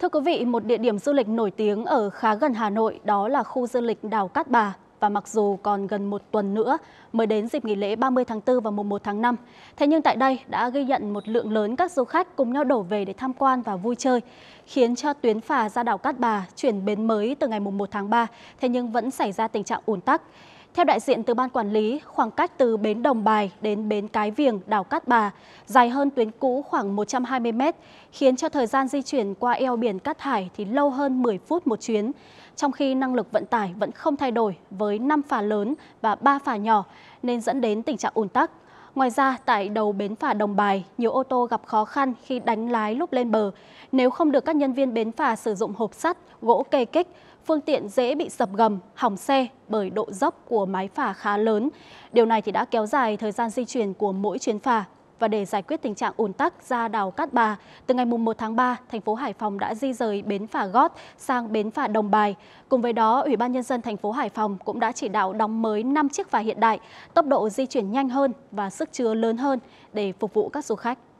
Thưa quý vị, một địa điểm du lịch nổi tiếng ở khá gần Hà Nội đó là khu du lịch đảo Cát Bà. Và mặc dù còn gần một tuần nữa mới đến dịp nghỉ lễ 30 tháng 4 và mùng 1 tháng 5, thế nhưng tại đây đã ghi nhận một lượng lớn các du khách cùng nhau đổ về để tham quan và vui chơi, khiến cho tuyến phà ra đảo Cát Bà chuyển bến mới từ ngày mùng 1 tháng 3, thế nhưng vẫn xảy ra tình trạng ùn tắc. Theo đại diện từ Ban Quản lý, khoảng cách từ bến Đồng Bài đến bến Cái Viềng, đảo Cát Bà dài hơn tuyến cũ khoảng 120 m, khiến cho thời gian di chuyển qua eo biển Cát Hải thì lâu hơn 10 phút một chuyến, trong khi năng lực vận tải vẫn không thay đổi với 5 phà lớn và 3 phà nhỏ nên dẫn đến tình trạng ùn tắc. Ngoài ra, tại đầu bến phà Đồng Bài, nhiều ô tô gặp khó khăn khi đánh lái lúc lên bờ. Nếu không được các nhân viên bến phà sử dụng hộp sắt, gỗ kê kích, phương tiện dễ bị sập gầm, hỏng xe bởi độ dốc của mái phà khá lớn. Điều này thì đã kéo dài thời gian di chuyển của mỗi chuyến phà. Và để giải quyết tình trạng ùn tắc ra đảo Cát Bà, từ ngày 1 tháng 3, thành phố Hải Phòng đã di rời bến phà Gót sang bến phà Đồng Bài. Cùng với đó, Ủy ban Nhân dân thành phố Hải Phòng cũng đã chỉ đạo đóng mới 5 chiếc phà hiện đại, tốc độ di chuyển nhanh hơn và sức chứa lớn hơn để phục vụ các du khách.